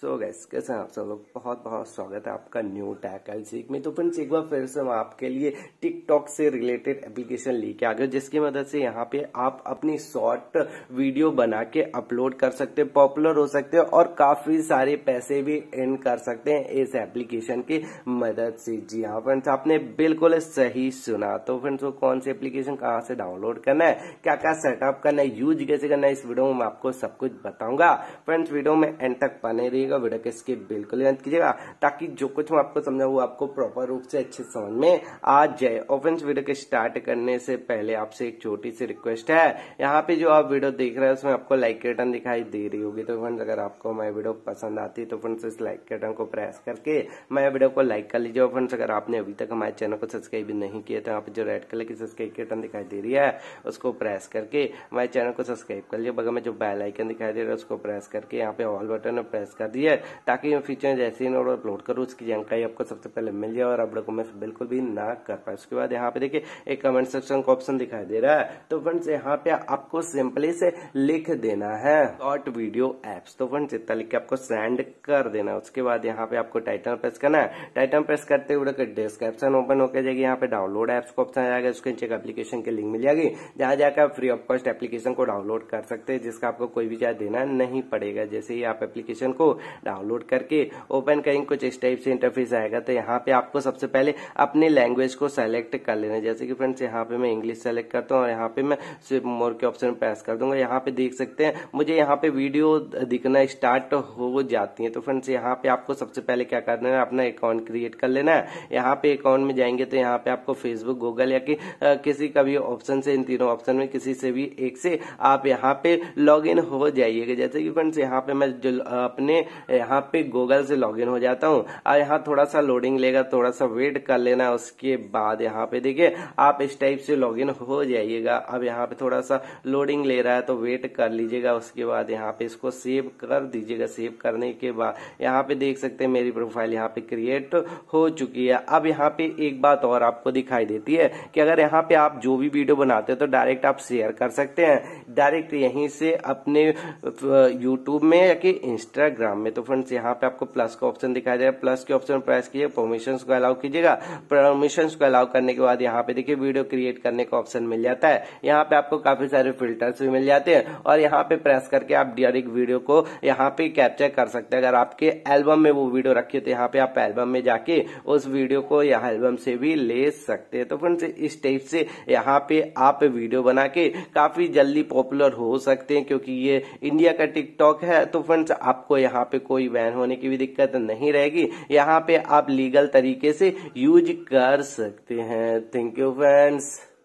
सो so gas कैसे हैं आप सब लोग बहुत बहुत स्वागत है आपका न्यू टैक आई सीख में तो फ्रेंड्स एक बार फिर से हम आपके लिए टिकटॉक से रिलेटेड एप्लीकेशन लेके आ गया जिसकी मदद से यहाँ पे आप अपनी शॉर्ट वीडियो बना के अपलोड कर सकते हैं पॉपुलर हो सकते हैं और काफी सारे पैसे भी इन कर सकते हैं इस एप्लीकेशन की मदद से जी हाँ फ्रेंड्स आपने बिल्कुल सही सुना तो फ्रेंड्स वो कौन सी एप्लीकेशन कहाँ से डाउनलोड करना है क्या क्या सेटअप करना है यूज कैसे करना है इस वीडियो में मैं आपको सब कुछ बताऊंगा फ्रेंड्स वीडियो में एंड तक बने रही कीजिएगा वीडियो के स्किप बिल्कुल याद कीजिएगा ताकि जो कुछ मैं आपको समझा वो आपको प्रॉपर रूप से अच्छे समझ में आ जाए ऑफेंस वीडियो के स्टार्ट करने से पहले आपसे एक छोटी सी रिक्वेस्ट है यहाँ पे जो आप वीडियो देख रहे हैं उसमें आपको लाइक बटन दिखाई दे रही होगी तो फ्रेंड्स अगर आपको मैं वीडियो पसंद आती है तो फ्रेंड्स इस लाइक बटन को प्रेस करके मैं वीडियो को लाइक कर लीजिए और फ्रेंड्स अगर आपने अभी तक हमारे चैनल को सब्सक्राइब नहीं किया तो आप जो रेड कलर की सब्सक्राइब के बटन दिखाई दे रही है उसको प्रेस करके हमारे चैनल को सब्सक्राइब कर लीजिए बगल में जो बेल आइकन दिखाई दे रहा है उसको प्रेस करके यहाँ पे ऑल बटन प्रेस कर दिया है ताकि मैं फीचर जैसे ही नोट अपलोड करूँ उसकी जानकारी आपको सबसे पहले मिल जाए और आप डॉक्यूमेंट बिल्कुल भी ना कर पाए उसके बाद यहाँ पे देखिए एक कमेंट सेक्शन का ऑप्शन दिखाई दे रहा है तो फ्रेंड्स यहाँ पे आपको सिंपली से लिख देना है शॉर्ट वीडियो एप्स तो फ्रेंड्स इतना लिख के आपको सेंड कर देना है उसके बाद यहाँ पे आपको टाइटन प्रेस करना है टाइटन प्रेस करते हुए डिस्क्रिप्शन ओपन होकर जाएगी यहाँ पे डाउनलोड एप्स का ऑप्शन आ जाएगा उसके नीचे एप्लीकेशन की लिंक मिल जाएगी जहां जाकर आप फ्री ऑफ कॉस्ट एप्लीकेशन को डाउनलोड कर सकते हैं जिसका आपको कोई भी चार्ज देना नहीं पड़ेगा जैसे ही आप एप्लीकेशन को डाउनलोड करके ओपन करेंगे कुछ इस टाइप से इंटरफेस आएगा तो यहाँ पे आपको सबसे पहले अपने लैंग्वेज को सेलेक्ट कर लेना जैसे कि फ्रेंड्स यहाँ पे मैं इंग्लिश सेलेक्ट करता हूँ और यहाँ पे मैं स्विप मोर के ऑप्शन प्रेस कर दूंगा यहाँ पे देख सकते हैं मुझे यहाँ पे वीडियो दिखना स्टार्ट हो जाती है तो फ्रेंड्स यहाँ पे आपको सबसे पहले क्या करना है अपना अकाउंट क्रिएट कर लेना है यहाँ पे अकाउंट में जाएंगे तो यहाँ पे आपको फेसबुक गूगल या कि किसी का भी ऑप्शन से इन तीनों ऑप्शन में किसी से भी एक से आप यहाँ पे लॉग हो जाइएगा जैसे कि फ्रेंड्स यहाँ पे मैं जो अपने यहाँ पे गूगल से लॉगिन हो जाता हूँ और यहाँ थोड़ा सा लोडिंग लेगा थोड़ा सा वेट कर लेना उसके बाद यहाँ पे देखिए आप इस टाइप से लॉगिन हो जाइएगा अब यहाँ पे थोड़ा सा लोडिंग ले रहा है तो वेट कर लीजिएगा उसके बाद यहाँ पे इसको सेव कर दीजिएगा सेव करने के बाद यहाँ पे देख सकते हैं मेरी प्रोफाइल यहाँ पे क्रिएट हो चुकी है अब यहाँ पे एक बात और आपको दिखाई देती है कि अगर यहाँ पे आप जो भी वीडियो बनाते हो तो डायरेक्ट आप शेयर कर सकते हैं डायरेक्ट यहीं से अपने यूट्यूब में या कि इंस्टाग्राम में तो फ्रेंड्स यहाँ पे आपको प्लस का ऑप्शन दिखाई देगा प्लस के ऑप्शन प्रेस कीजिए परमिशन को अलाउ कीजिएगा परमिशन को अलाउ करने के बाद यहाँ पे देखिए वीडियो क्रिएट करने का ऑप्शन मिल जाता है यहाँ पे आपको काफी सारे फिल्टर्स भी मिल जाते हैं और यहाँ पे प्रेस करके आप डायरेक्ट वीडियो को यहाँ पे कैप्चर कर सकते हैं अगर आपके एल्बम में वो वीडियो रखी तो यहाँ पे आप एल्बम में जाके उस वीडियो को यहाँ एल्बम से भी ले सकते हैं तो फ्रेंड्स इस टाइप से यहाँ पे आप वीडियो बना के काफी जल्दी पॉपुलर हो सकते हैं क्योंकि ये इंडिया का टिकटॉक है तो फ्रेंड्स आपको यहाँ पे पे कोई बैन होने की भी दिक्कत नहीं रहेगी यहाँ पे आप लीगल तरीके से यूज कर सकते हैं थैंक यू फ्रेंड्स